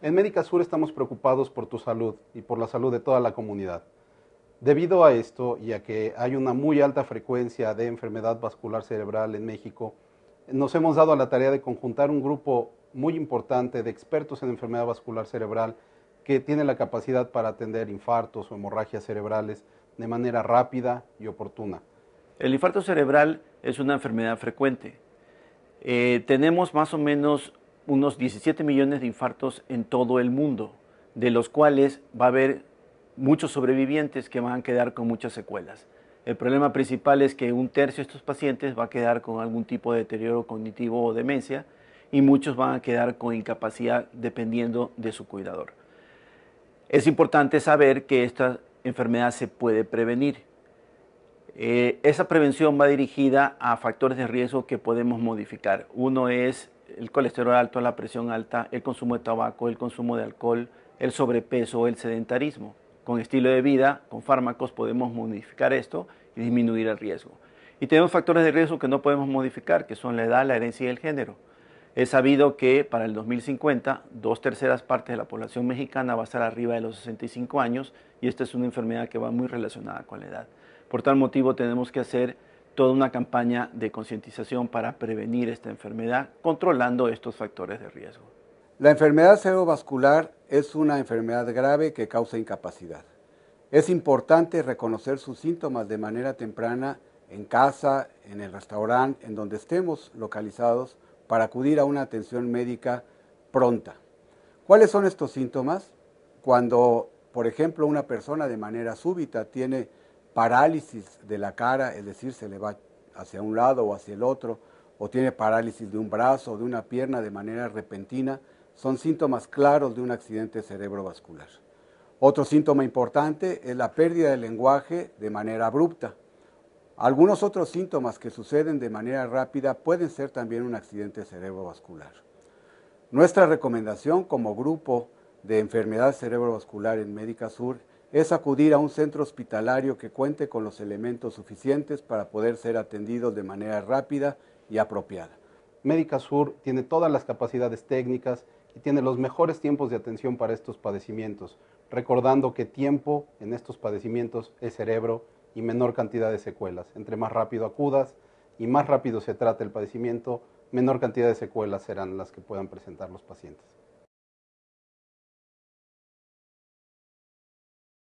En Médica Sur estamos preocupados por tu salud y por la salud de toda la comunidad. Debido a esto y a que hay una muy alta frecuencia de enfermedad vascular cerebral en México, nos hemos dado a la tarea de conjuntar un grupo muy importante de expertos en enfermedad vascular cerebral que tiene la capacidad para atender infartos o hemorragias cerebrales de manera rápida y oportuna. El infarto cerebral es una enfermedad frecuente. Eh, tenemos más o menos unos 17 millones de infartos en todo el mundo, de los cuales va a haber muchos sobrevivientes que van a quedar con muchas secuelas. El problema principal es que un tercio de estos pacientes va a quedar con algún tipo de deterioro cognitivo o demencia y muchos van a quedar con incapacidad dependiendo de su cuidador. Es importante saber que esta enfermedad se puede prevenir. Eh, esa prevención va dirigida a factores de riesgo que podemos modificar. Uno es el colesterol alto, la presión alta, el consumo de tabaco, el consumo de alcohol, el sobrepeso, el sedentarismo. Con estilo de vida, con fármacos podemos modificar esto y disminuir el riesgo. Y tenemos factores de riesgo que no podemos modificar, que son la edad, la herencia y el género. Es sabido que para el 2050 dos terceras partes de la población mexicana va a estar arriba de los 65 años y esta es una enfermedad que va muy relacionada con la edad. Por tal motivo tenemos que hacer toda una campaña de concientización para prevenir esta enfermedad, controlando estos factores de riesgo. La enfermedad cerebrovascular es una enfermedad grave que causa incapacidad. Es importante reconocer sus síntomas de manera temprana en casa, en el restaurante, en donde estemos localizados, para acudir a una atención médica pronta. ¿Cuáles son estos síntomas? Cuando, por ejemplo, una persona de manera súbita tiene parálisis de la cara, es decir, se le va hacia un lado o hacia el otro, o tiene parálisis de un brazo o de una pierna de manera repentina, son síntomas claros de un accidente cerebrovascular. Otro síntoma importante es la pérdida del lenguaje de manera abrupta. Algunos otros síntomas que suceden de manera rápida pueden ser también un accidente cerebrovascular. Nuestra recomendación como grupo de enfermedad cerebrovascular en Médica Sur es acudir a un centro hospitalario que cuente con los elementos suficientes para poder ser atendidos de manera rápida y apropiada. Médica Sur tiene todas las capacidades técnicas y tiene los mejores tiempos de atención para estos padecimientos, recordando que tiempo en estos padecimientos es cerebro y menor cantidad de secuelas. Entre más rápido acudas y más rápido se trate el padecimiento, menor cantidad de secuelas serán las que puedan presentar los pacientes.